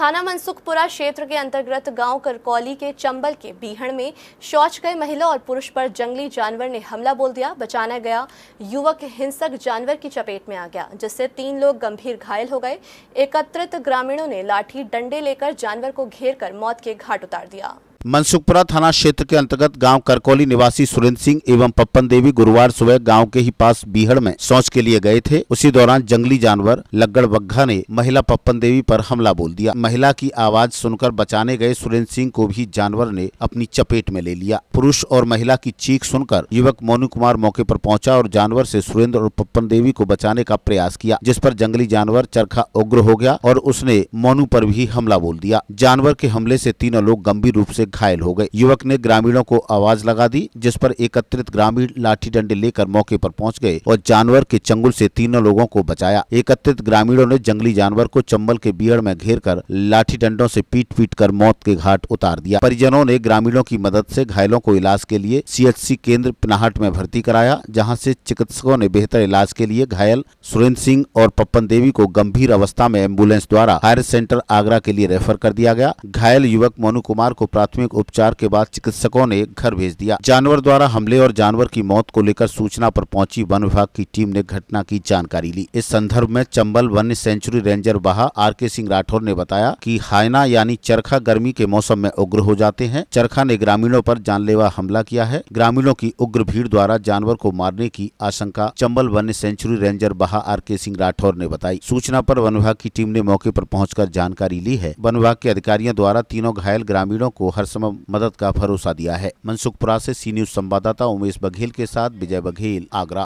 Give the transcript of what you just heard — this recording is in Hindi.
थाना मनसुखपुरा क्षेत्र के अंतर्गत गांव करकौली के चंबल के बीहण में शौच गए महिला और पुरुष पर जंगली जानवर ने हमला बोल दिया बचाना गया युवक हिंसक जानवर की चपेट में आ गया जिससे तीन लोग गंभीर घायल हो गए एकत्रित ग्रामीणों ने लाठी डंडे लेकर जानवर को घेर कर मौत के घाट उतार दिया मनसुखपुरा थाना क्षेत्र के अंतर्गत गांव करकौली निवासी सुरेंद्र सिंह एवं पप्पन देवी गुरुवार सुबह गांव के ही पास बीहड़ में शौच के लिए गए थे उसी दौरान जंगली जानवर लगड़ बग्घा ने महिला पप्पन देवी पर हमला बोल दिया महिला की आवाज सुनकर बचाने गए सुरेंद्र सिंह को भी जानवर ने अपनी चपेट में ले लिया पुरुष और महिला की चीख सुनकर युवक मोनू कुमार मौके पर पहुंचा और जानवर से सुरेंद्र और पप्पन देवी को बचाने का प्रयास किया जिस पर जंगली जानवर चरखा उग्र हो गया और उसने मोनू पर भी हमला बोल दिया जानवर के हमले से तीनों लोग गंभीर रूप से घायल हो गए युवक ने ग्रामीणों को आवाज लगा दी जिस पर एकत्रित ग्रामीण लाठी डंडे लेकर मौके पर पहुंच गए और जानवर के चंगुल से तीनों लोगों को बचाया एकत्रित ग्रामीणों ने जंगली जानवर को चंबल के बियड़ में घेर कर लाठी डंडों से पीट पीट कर मौत के घाट उतार दिया परिजनों ने ग्रामीणों की मदद से घायलों को इलाज के लिए सी केंद्र पिनाहट में भर्ती कराया जहाँ से चिकित्सकों ने बेहतर इलाज के लिए घायल सुरेंद्र सिंह और पप्पन देवी को गंभीर अवस्था में एम्बुलेंस द्वारा हायर सेंटर आगरा के लिए रेफर कर दिया गया घायल युवक मोनू कुमार को प्राथमिक प्राथमिक उपचार के बाद चिकित्सकों ने घर भेज दिया जानवर द्वारा हमले और जानवर की मौत को लेकर सूचना पर पहुंची वन विभाग की टीम ने घटना की जानकारी ली इस संदर्भ में चंबल वन्य सेंचुरी रेंजर बहा आर के सिंह राठौर ने बताया कि हायना यानी चरखा गर्मी के मौसम में उग्र हो जाते हैं चरखा ने ग्रामीणों आरोप जानलेवा हमला किया है ग्रामीणों की उग्र भीड़ द्वारा जानवर को मारने की आशंका चंबल वन्य सेंचुरी रेंजर बहा आर के सिंह राठौर ने बताई सूचना पर वन विभाग की टीम ने मौके पर पहुंचकर जानकारी ली है वन विभाग के अधिकारियों द्वारा तीनों घायल ग्रामीणों को हर यथासम मदद का भरोसा दिया है मनसुखपुरा से सी न्यूज संवाददाता उमेश बघेल के साथ विजय बघेल आगरा